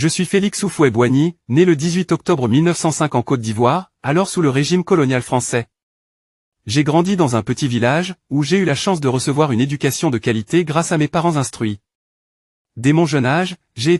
Je suis Félix Oufoué-Boigny, né le 18 octobre 1905 en Côte d'Ivoire, alors sous le régime colonial français. J'ai grandi dans un petit village, où j'ai eu la chance de recevoir une éducation de qualité grâce à mes parents instruits. Dès mon jeune âge, j'ai